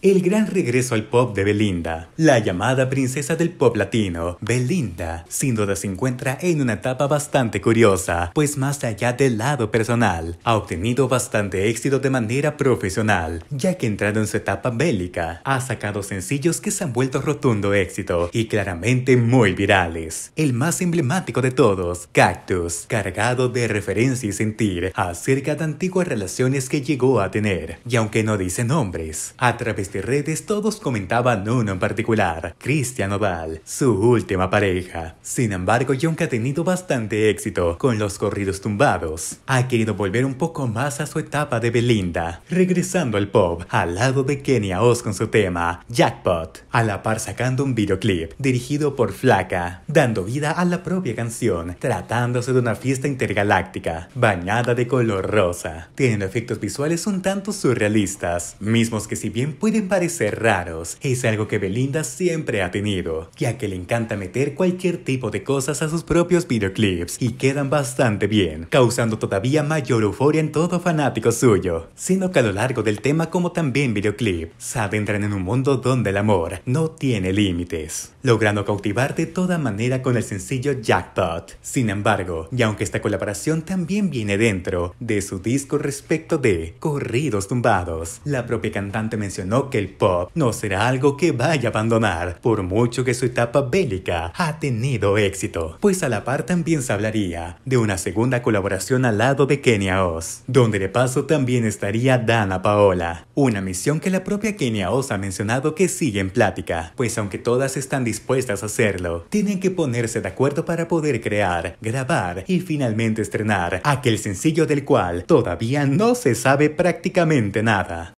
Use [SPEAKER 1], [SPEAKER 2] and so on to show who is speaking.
[SPEAKER 1] El gran regreso al pop de Belinda, la llamada princesa del pop latino, Belinda, sin duda se encuentra en una etapa bastante curiosa, pues más allá del lado personal, ha obtenido bastante éxito de manera profesional, ya que entrando en su etapa bélica, ha sacado sencillos que se han vuelto rotundo éxito y claramente muy virales. El más emblemático de todos, Cactus, cargado de referencia y sentir acerca de antiguas relaciones que llegó a tener, y aunque no dice nombres, a través de redes todos comentaban uno en particular, Cristian Oval, su última pareja. Sin embargo, Yonka ha tenido bastante éxito con los corridos tumbados. Ha querido volver un poco más a su etapa de Belinda, regresando al pop al lado de Kenia Oz con su tema, Jackpot, a la par sacando un videoclip dirigido por Flaca, dando vida a la propia canción, tratándose de una fiesta intergaláctica, bañada de color rosa. Tienen efectos visuales un tanto surrealistas, mismos que si bien pueden parecer raros, es algo que Belinda siempre ha tenido, ya que le encanta meter cualquier tipo de cosas a sus propios videoclips y quedan bastante bien, causando todavía mayor euforia en todo fanático suyo, sino que a lo largo del tema como también videoclip, se adentran en un mundo donde el amor no tiene límites, logrando cautivar de toda manera con el sencillo Jackpot. Sin embargo, y aunque esta colaboración también viene dentro de su disco respecto de Corridos Tumbados, la propia cantante mencionó que el pop no será algo que vaya a abandonar, por mucho que su etapa bélica ha tenido éxito, pues a la par también se hablaría de una segunda colaboración al lado de Kenia Oz, donde de paso también estaría Dana Paola, una misión que la propia Kenia Oz ha mencionado que sigue en plática, pues aunque todas están dispuestas a hacerlo, tienen que ponerse de acuerdo para poder crear, grabar y finalmente estrenar aquel sencillo del cual todavía no se sabe prácticamente nada.